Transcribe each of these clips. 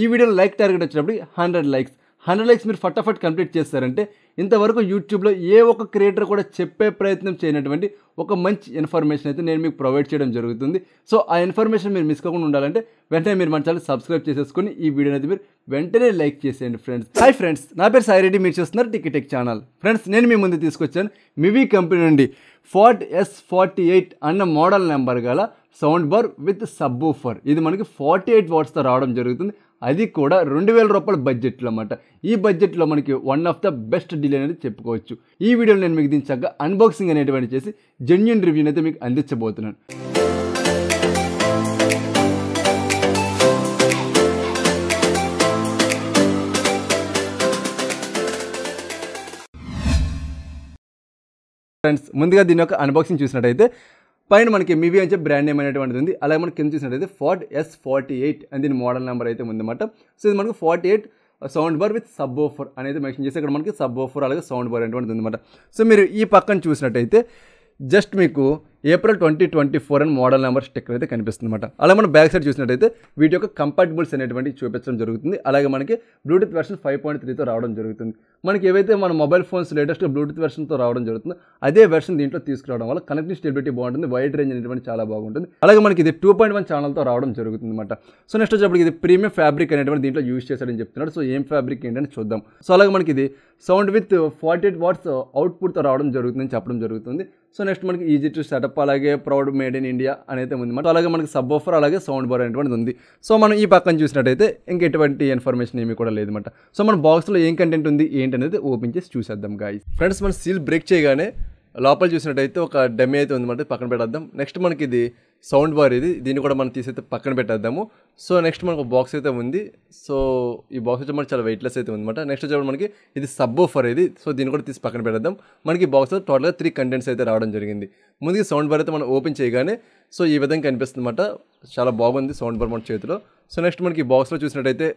ఈ వీడియోలో like target వచ్చినప్పుడు హండ్రెడ్ లైక్స్ హండ్రెడ్ లైక్స్ మీరు ఫటాఫట్ కంప్లీట్ చేస్తారంటే ఇంతవరకు యూట్యూబ్లో ఏ ఒక్క క్రియేటర్ కూడా చెప్పే ప్రయత్నం చేయనటువంటి ఒక మంచి ఇన్ఫర్మేషన్ అయితే నేను మీకు ప్రొవైడ్ చేయడం జరుగుతుంది సో ఆ ఇన్ఫర్మేషన్ మీరు మిస్ కాకుండా ఉండాలంటే వెంటనే మీరు మన ఛానల్ సబ్స్క్రైబ్ చేసేసుకుని ఈ వీడియోని అయితే మీరు వెంటనే లైక్ చేసేయండి ఫ్రెండ్స్ హాయ్ ఫ్రెండ్స్ నా పేరు సాయి రెడ్డి మీరు చూస్తున్నారు టికెటెక్ ఛానల్ ఫ్రెండ్స్ నేను మీ ముందు తీసుకొచ్చాను మివీ కంపెనీ నుండి ఫార్ట్ ఎస్ ఫార్టీ ఎయిట్ అన్న మోడల్ నెంబర్ గల సౌండ్ బార్ విత్ సబ్బూఫర్ ఇది మనకి ఫార్టీ ఎయిట్ వాట్స్తో రావడం జరుగుతుంది అది కూడా రెండు వేల రూపాయల బడ్జెట్లో అన్నమాట ఈ బడ్జెట్లో మనకి one of the best deal అనేది చెప్పుకోవచ్చు ఈ వీడియోలో నేను మీకు దీని అన్బాక్సింగ్ అనేటువంటి చేసి జెన్యున్ రివ్యూని అయితే మీకు అందించబోతున్నాను ఫ్రెండ్స్ ముందుగా దీని యొక్క అన్బాక్సింగ్ చూసినట్టయితే పైన మనకి మివి అని చెప్పి బ్రాండ్ నేమ్ అనేటువంటిది ఉంది అలాగే మనకి కింద చూసినట్టయితే ఫార్ట్ ఎస్ ఫార్టీ ఎయిట్ అని దీని మోడల్ నెంబర్ అయితే ఉందన్నమాట సో ఇది మనకు forty eight sound bar with subwoofer అనేది మెన్షన్ చేసి ఇక్కడ మనకి సబ్ ఓఫర్ అలాగే సౌండ్ బార్ అనేటువంటిది ఉందన్నమాట సో మీరు ఈ పక్కన చూసినట్టయితే జస్ట్ మీకు ఏప్రిల్ ట్వంటీ ట్వంటీ ఫోర్ అని మోడల్ నెంబర్ స్టిక్కర్ అయితే కనిపిస్తుంది అనమాట అలా మనం బ్యాక్ సైడ్ చూసినట్టయితే వీటి యొక్క కంపార్టబుల్స్ అనేటువంటి చూపించడం జరుగుతుంది అలాగే మనకి బ్లూటూత్ వెర్షన్ ఫైవ్ పాయింట్ త్రీతో రావడం జరుగుతుంది మనకి ఏవైతే మన మొబైల్ ఫోన్స్ లేటెస్ట్ బ్లూటూత్ వెర్షన్తో రావడం జరుగుతుంది అదే వెర్షన్ దీంట్లో తీసుకురావడం వల్ల కనెక్టింగ్ స్టెబిలిటీ బాగుంటుంది వైడ్ రేంజ్ అనేటువంటి చాలా బాగుంటుంది అలాగే మనకి ఇది టూ పాయింట్ వన్ ఛానల్తో రావడం జరుగుతుంది అనమాట సో నెక్స్ట్ వచ్చేప్పుడు ఇది ప్రీమియం ఫ్యాబ్రిక్ అనేటువంటి దీంట్లో యూజ్ చేశాడని చెప్తున్నాడు సో ఏం ఫ్యాబ్రిక్ ఏంటని చూద్దాం సో అలాగే మనకి ఇది sound with forty eight watts అవుట్పుట్తో రావడం జరుగుతుందని చెప్పడం జరుగుతుంది సో నెక్స్ట్ మనకి ఈజీ టు సెటప్ అలాగే ప్రౌడ్ మేడ్ ఇన్ ఇండియా అనేది ఉంది మనకి అలాగే మనకి సబ్ ఆఫర్ అలాగే సౌండ్ బార్ అనేటువంటిది ఉంది సో మనం ఈ పక్కన చూసినట్టయితే ఇంక ఎటువంటి ఇన్ఫర్మేషన్ ఏమి కూడా లేదన్నమాట సో మన బాక్స్లో ఏం కంటెంట్ ఉంది ఏంటనేది ఓపెన్ చేసి చూసేద్దాం గాయ ఫ్రెండ్స్ మనం సీల్ బ్రేక్ చేయగానే లోపల చూసినట్టయితే ఒక డమ్మి అయితే ఉందన్నమాట పక్కన పెట్టేద్దాం నెక్స్ట్ మనకి ఇది సౌండ్ బార్ ఇది దీన్ని కూడా మనం తీసైతే పక్కన పెట్టేద్దాము సో నెక్స్ట్ మనకు బాక్స్ అయితే ఉంది సో ఈ బాక్స్ వచ్చి మనకి చాలా వెయిట్లెస్ అయితే ఉందన్నమాట నెక్స్ట్ వచ్చే మనకి ఇది సబ్ ఓఫర్ ఇది సో దీన్ని కూడా తీసి పక్కన పెట్టేద్దాం మనకి ఈ టోటల్గా త్రీ కంటెంట్స్ అయితే రావడం జరిగింది ముందుకి సౌండ్ బార్ అయితే మనం ఓపెన్ చేయగానే సో ఈ విధంగా కనిపిస్తుంది అనమాట చాలా బాగుంది సౌండ్ బార్ మన చేతిలో సో నెక్స్ట్ మనకి ఈ బాక్స్లో చూసినట్టయితే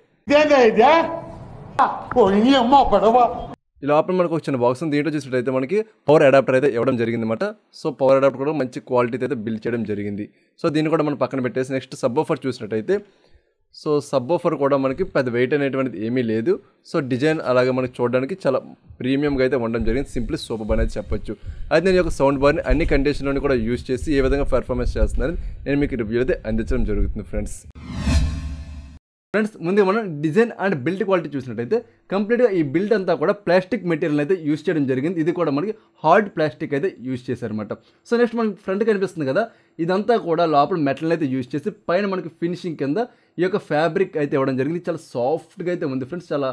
ఈ లోపల మనకు వచ్చిన బాక్స్ దీంట్లో చూసినట్టయితే మనకి పవర్ అడాప్టర్ అయితే ఇవ్వడం జరిగింది అనమాట సో పవర్ అడాప్టర్ కూడా మంచి క్వాలిటీ అయితే బిల్డ్ చేయడం జరిగింది సో దీన్ని కూడా మనం పక్కన పెట్టేసి నెక్స్ట్ సబ్ ఆఫర్ చూసినట్టయితే సో సబ్ ఆఫర్ కూడా మనకి పెద్ద వెయిట్ అనేటువంటిది ఏమీ లేదు సో డిజైన్ అలాగే మనకి చూడడానికి చాలా ప్రీమియంగా అయితే ఉండడం జరిగింది సింప్లీ సూపర్ అనేది చెప్పొచ్చు అయితే నేను ఒక సౌండ్ బార్ని అన్ని కండిషన్లోని కూడా యూజ్ చేసి ఏ విధంగా పెర్ఫార్మెన్స్ చేస్తున్నారని నేను మీకు రివ్యూ అయితే అందించడం జరుగుతుంది ఫ్రెండ్స్ ఫ్రెండ్స్ ముందుగా మనం డిజైన్ అండ్ బిల్డ్ క్వాలిటీ చూసినట్టయితే కంప్లీట్గా ఈ బిల్డ్ అంతా కూడా ప్లాస్టిక్ మెటీరియల్ అయితే యూస్ చేయడం జరిగింది ఇది కూడా మనకి హార్డ్ ప్లాస్టిక్ అయితే యూస్ చేశారనమాట సో నెక్స్ట్ మనకి ఫ్రంట్ కనిపిస్తుంది కదా ఇదంతా కూడా లోపల మెటల్ అయితే యూస్ చేసి పైన మనకి ఫినిషింగ్ కింద ఈ యొక్క ఫ్యాబ్రిక్ అయితే ఇవ్వడం జరిగింది చాలా సాఫ్ట్గా అయితే ఉంది ఫ్రెండ్స్ చాలా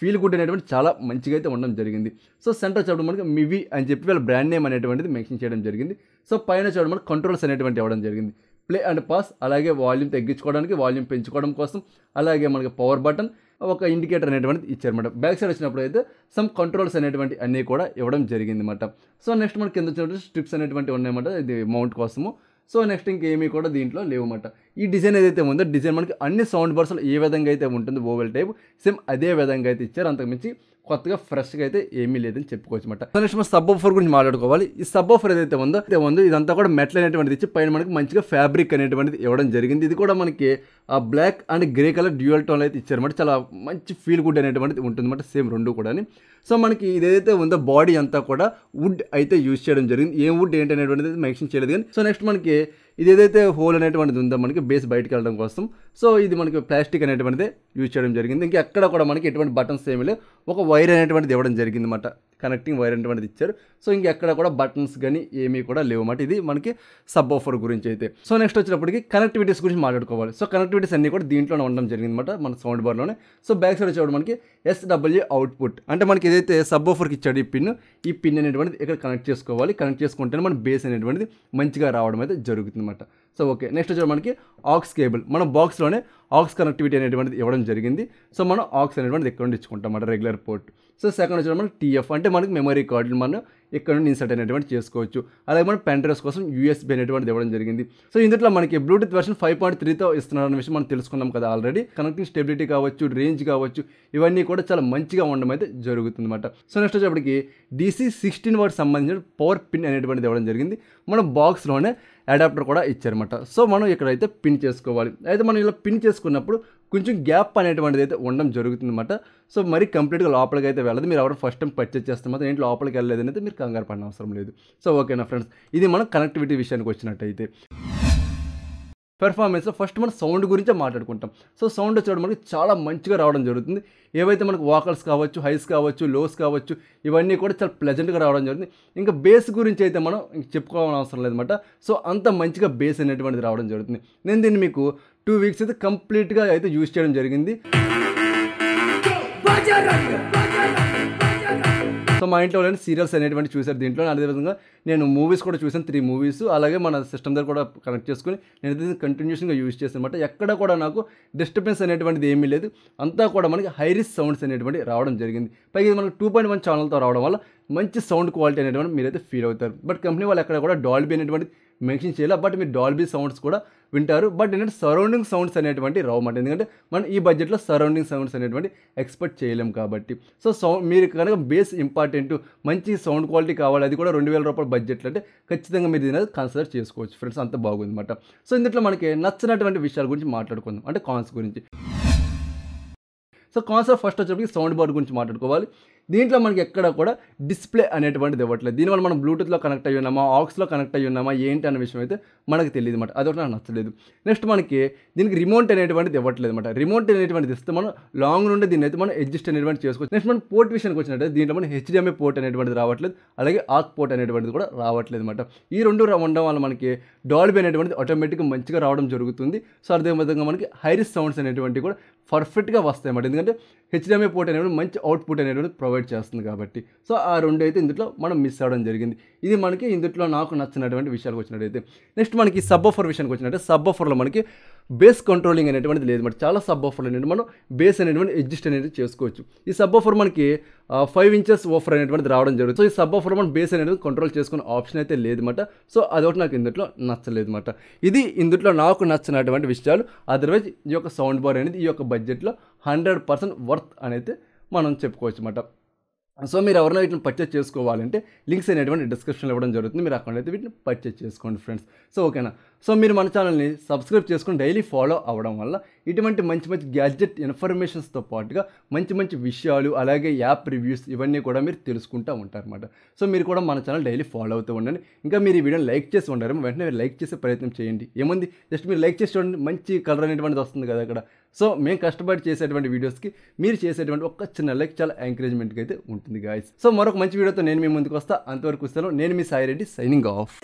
ఫీల్ గుడ్ అనేటువంటి చాలా మంచిగా అయితే ఉండడం జరిగింది సో సెంటర్ చూడడం మనకి మివి అని చెప్పి వాళ్ళ బ్రాండ్ నేమ్ అనేటువంటిది మెన్షన్ చేయడం జరిగింది సో పైన చూడడం మనకి కంట్రోల్స్ అనేటువంటి ఇవ్వడం జరిగింది ప్లే అండ్ పాస్ అలాగే వాల్యూమ్ తగ్గించుకోవడానికి వాల్యూమ్ పెంచుకోవడం కోసం అలాగే మనకి పవర్ బటన్ ఒక ఇండికేటర్ అనేటువంటిది ఇచ్చారనమాట బ్యాక్ సైడ్ వచ్చినప్పుడు అయితే సమ్ కంట్రోల్స్ అనేటువంటి అన్నీ కూడా ఇవ్వడం జరిగింది అనమాట సో నెక్స్ట్ మనకి కింద వచ్చినటువంటి స్ట్రిప్స్ అనేటువంటి ఉన్నాయన్నమాట ఇది మౌంట్ కోసము సో నెక్స్ట్ ఇంకేమీ కూడా దీంట్లో లేవన్నమాట ఈ డిజైన్ ఏదైతే ఉందో డిజైన్ మనకి అన్ని సౌండ్ బర్స్లో ఏ విధంగా అయితే ఉంటుంది ఓవెల్ టైప్ సేమ్ అదే విధంగా అయితే ఇచ్చారు అంతకుమించి కొత్తగా ఫ్రెష్గా అయితే ఏమీ లేదని చెప్పుకోవచ్చు అనమాట నెక్స్ట్ మనం సబ్ ఆఫర్ గురించి మాట్లాడుకోవాలి ఈ సబ్ ఆఫర్ ఏదైతే ఉందో అయితే ఉందో ఇదంతా కూడా మెట్ల అనేటువంటిది ఇచ్చి పైన మనకి మంచిగా ఫ్యాబ్రిక్ అనేటువంటిది ఇవ్వడం జరిగింది ఇది కూడా మనకి ఆ black and grey colour dual tone అయితే ఇచ్చారన్నమాట చాలా మంచి ఫీల్ గుడ్ అనేటువంటిది ఉంటుందన్నమాట సేమ్ రెండు కూడా సో మనకి ఇదేదైతే ఉందో బాడీ అంతా కూడా వుడ్ అయితే యూజ్ చేయడం జరిగింది ఏం వుడ్ ఏంటి అనేటువంటిది మెన్షన్ చేయలేదు కానీ సో నెక్స్ట్ మనకి ఇది ఏదైతే హోల్ అనేటువంటిది ఉందో మనకి బేస్ బయటకు వెళ్ళడం కోసం సో ఇది మనకి ప్లాస్టిక్ అనేటువంటిది యూజ్ చేయడం జరిగింది ఇంకా ఎక్కడ కూడా మనకి ఎటువంటి బటన్స్ ఏమీ లేవు ఒక వైర్ అనేటువంటిది ఇవ్వడం జరిగింది కనెక్టింగ్ వైర్ అనేటువంటిది ఇచ్చారు సో ఇంకెక్కడ కూడా బటన్స్ కానీ ఏమీ కూడా లేవు అన్నమాట ఇది మనకి సబ్ ఆఫర్ గురించి అయితే సో నెక్స్ట్ వచ్చినప్పటికి కనెక్టివిటీస్ గురించి మాట్లాడుకోవాలి సో కనెక్టివిటీస్ అన్నీ కూడా దీంట్లోనే ఉండడం జరిగింది అనమాట మన సౌండ్ బార్లోనే సో బ్యాక్ సైడ్ వచ్చేవాడు మనకి ఎస్డబ్ల్యూ అవుట్పుట్ అంటే మనకి ఏదైతే సబ్ ఆఫర్కి ఇచ్చాడు ఈ పిన్ ఈ పిన్ అనేటువంటిది ఇక్కడ కనెక్ట్ చేసుకోవాలి కనెక్ట్ చేసుకుంటేనే మన బేస్ అనేటువంటిది మంచిగా రావడం అయితే జరుగుతుంది అనమాట సో ఓకే నెక్స్ట్ వచ్చి మనకి ఆక్స్ కేబుల్ మన బాక్స్లోనే ఆక్స్ కనెక్టివిటీ అనేటువంటిది ఇవ్వడం జరిగింది సో మనం ఆక్స్ అనేటువంటిది ఎక్కడ ఇచ్చుకుంటాం మన రెగ్యులర్ పోర్ట్ సో సెకండ్ వచ్చి మనకి టీఎఫ్ అంటే మనకి మెమరీ కార్డులు మనం ఇక్కడ నుండి ఇన్సర్ట్ అనేటువంటి చేసుకోవచ్చు అలాగే మనం పెన్ డ్రైవ్స్ కోసం యూఎస్బీ అనేటువంటిది ఇవ్వడం జరిగింది సో ఇందులో మనకి బ్లూటూత్ వెర్షన్ ఫైవ్ పాయింట్ త్రీతో ఇస్తున్నారన్న విషయం మనం తెలుసుకున్నాం కదా ఆల్రెడీ కనెక్టింగ్ స్టెబిలిటీ కావచ్చు రేంజ్ కావచ్చు ఇవన్నీ కూడా చాలా మంచిగా ఉండడం అయితే జరుగుతుంది అనమాట సో నెక్స్ట్ వచ్చేప్పటికి డీసీ సిక్స్టీన్ వాటికి సంబంధించిన పవర్ పిన్ అనేటువంటిది ఇవ్వడం జరిగింది మన బాక్స్లోనే అడాప్టర్ కూడా ఇచ్చారన్నమాట సో మనం ఇక్కడైతే పిన్ చేసుకోవాలి అయితే మనం ఇలా పిన్ చేసుకున్నప్పుడు కొంచెం గ్యాప్ అనేటువంటిది అయితే ఉండడం జరుగుతుంది అనమాట సో మరి కంప్లీట్గా లోపలికి అయితే వెళ్ళదు మీరు ఎవరు ఫస్ట్ టైం పర్చేజ్ చేస్తే మాత్రం ఏంటి లోపలికి వెళ్ళలేదు అనేది మీరు కంగారు పడిన అవసరం లేదు సో ఓకేనా ఫ్రెండ్స్ ఇది మనం కనెక్టివిటీ విషయానికి వచ్చినట్టయితే పెర్ఫార్మెన్స్ ఫస్ట్ మనం సౌండ్ గురించే మాట్లాడుకుంటాం సో సౌండ్ వచ్చేటప్పుడు మనకి చాలా మంచిగా రావడం జరుగుతుంది ఏవైతే మనకు వాకల్స్ కావచ్చు హైస్ కావచ్చు లోస్ కావచ్చు ఇవన్నీ కూడా చాలా ప్లెజెంట్గా రావడం జరుగుతుంది ఇంకా బేస్ గురించి అయితే మనం చెప్పుకోవాల్సిన అవసరం లేదన్నమాట సో అంత మంచిగా బేస్ అనేటువంటిది రావడం జరుగుతుంది నేను దీన్ని మీకు టూ వీక్స్ అయితే కంప్లీట్గా అయితే యూజ్ చేయడం జరిగింది సో మా ఇంట్లో సీరియల్స్ అనేటువంటి చూశారు దీంట్లో అదేవిధంగా నేను మూవీస్ కూడా చూసాను త్రీ మూవీస్ అలాగే మన సిస్టమ్ దగ్గర కూడా కనెక్ట్ చేసుకుని నేను అయితే కంటిన్యూషన్గా యూజ్ చేసాను అనమాట ఎక్కడ కూడా నాకు డిస్టర్బెన్స్ అనేటువంటిది ఏమీ లేదు అంతా కూడా మనకి హైరిస్ సౌండ్స్ అనేటువంటి రావడం జరిగింది పైగా ఇది మనకు టూ పాయింట్ వన్ ఛానల్తో రావడం వల్ల మంచి సౌండ్ క్వాలిటీ అనేటువంటి మీరైతే ఫీల్ అవుతారు బట్ కంపెనీ వాళ్ళు ఎక్కడ కూడా డాల్బీ అనేటువంటి మెన్షన్ చేయాలి బట్ మీరు డాల్బీ సౌండ్స్ కూడా వింటారు బట్ ఏంటంటే సరౌండింగ్ సౌండ్స్ అనేటువంటి రావమాట ఎందుకంటే మనం ఈ బడ్జెట్లో సరౌండింగ్ సౌండ్స్ అనేటువంటి ఎక్స్పెక్ట్ చేయలేం కాబట్టి సో సౌండ్ మీరు కనుక బేస్ ఇంపార్టెంట్ మంచి సౌండ్ క్వాలిటీ కావాలి అది కూడా రెండు వేల రూపాయల బడ్జెట్లు అంటే ఖచ్చితంగా మీరు దీని కన్సిడర్ చేసుకోవచ్చు ఫ్రెండ్స్ అంత అనమాట సో ఇందులో మనకి నచ్చినటువంటి విషయాల గురించి మాట్లాడుకుందాం అంటే కాన్స్ గురించి సో కాన్సర్ ఫస్ట్ వచ్చేప్పటికి సౌండ్ బార్ గురించి మాట్లాడుకోవాలి దీంట్లో మనకి ఎక్కడ కూడా డిస్ప్లే అనేటువంటిది ఇవ్వట్లేదు దీనివల్ల మనం బ్లూటూత్లో కనెక్ట్ అయ్యి ఉన్నామా ఆక్స్లో కనెక్ట్ అయ్యి ఉన్నామా ఏంటి అనే విషయం అయితే మనకు తెలియదు అనమాట అదొకటి నాకు నచ్చలేదు నెక్స్ట్ మనకి దీనికి రిమోట్ అనేటువంటిది ఇవ్వట్లేదు అనమాట రిమోట్ అనేటువంటిది ఇస్తే మనం లాంగ్ నుండి దీన్ని అయితే మనం అడ్జస్ట్ అనేటువంటి చేసుకోవచ్చు నెక్స్ట్ మనం పోర్ట్ విషయానికి వచ్చినట్టు దీంట్లో మనం హెచ్డిఎంఏ పోర్ట్ అనేటువంటిది రావట్లేదు అలాగే ఆక్ పోర్ట్ అనేటువంటిది కూడా రావట్లేదు అనమాట ఈ రెండు ఉండడం వల్ల మనకి డాల్బీ అనేటువంటిది ఆటోమేటిక్గా మంచిగా రావడం జరుగుతుంది సో అదే విధంగా మనకి హైరిస్ సౌండ్స్ అనేటువంటివి కూడా పర్ఫెక్ట్గా వస్తాయి అన్నమాట ఎందుకంటే హెచ్డిఎంఐ పోర్ట్ అనేటువంటి మంచి అవుట్పుట్ అనేటువంటి ప్రొవైడ్ ప్రొవైడ్ చేస్తుంది కాబట్టి సో ఆ రెండు అయితే ఇందులో మనం మిస్ అవ్వడం జరిగింది ఇది మనకి ఇందులో నాకు నచ్చినటువంటి విషయాలకు వచ్చినట్టయితే నెక్స్ట్ మనకి సబ్ ఆఫర్ విషయానికి వచ్చినట్టే ఆఫర్లో మనకి బేస్ కంట్రోలింగ్ అనేటువంటిది లేదు మరి చాలా ఆఫర్లు అనేది మనం బేస్ అనేటువంటి అడ్జస్ట్ అనేది చేసుకోవచ్చు ఈ సబ్ ఆఫర్ మనకి ఫైవ్ ఇంచెస్ ఓఫర్ అనేటువంటిది రావడం జరుగుతుంది సో ఈ సబ్ ఆఫర్ మనం బేస్ అనేది కంట్రోల్ చేసుకునే ఆప్షన్ అయితే లేదన్నమాట సో అదొకటి నాకు ఇందులో అనమాట ఇది ఇందులో నాకు నచ్చినటువంటి విషయాలు అదర్వైజ్ ఈ యొక్క సౌండ్ బార్ అనేది ఈ యొక్క బడ్జెట్లో హండ్రెడ్ పర్సెంట్ వర్త్ అనేది మనం చెప్పుకోవచ్చు అన్నమాట సో మీరు ఎవరైనా వీటిని పర్చేస్ చేసుకోవాలంటే లింక్స్ అనేటువంటి డిస్క్రిప్షన్లో ఇవ్వడం జరుగుతుంది మీరు అక్కడ అయితే వీటిని పర్చేస్ చేసుకోండి ఫ్రెండ్స్ సో ఓకేనా సో మీరు మన ఛానల్ని సబ్స్క్రైబ్ చేసుకుని డైలీ ఫాలో అవ్వడం వల్ల ఇటువంటి మంచి మంచి గ్యాడ్జెట్ ఇన్ఫర్మేషన్స్తో పాటుగా మంచి మంచి విషయాలు అలాగే యాప్ రివ్యూస్ ఇవన్నీ కూడా మీరు తెలుసుకుంటూ ఉంటారన్నమాట సో మీరు కూడా మన ఛానల్ డైలీ ఫాలో అవుతూ ఉండండి ఇంకా మీరు ఈ వీడియోని లైక్ చేసి ఉండరు వెంటనే మీరు లైక్ చేసే ప్రయత్నం చేయండి ఏముంది జస్ట్ మీరు లైక్ చేసి చూడండి మంచి కలర్ అనేటువంటిది వస్తుంది కదా అక్కడ సో మేము కష్టపడి చేసేటువంటి వీడియోస్కి మీరు చేసేటువంటి ఒక్క చిన్న లైక్ చాలా ఎంకరేజ్మెంట్కి అయితే ఉంటుంది గాయస్ సో మరొక మంచి వీడియోతో నేను మీ ముందుకు వస్తా అంతవరకు వస్తాను నేను మీ సాయి రెడ్డి సైనింగ్ ఆఫ్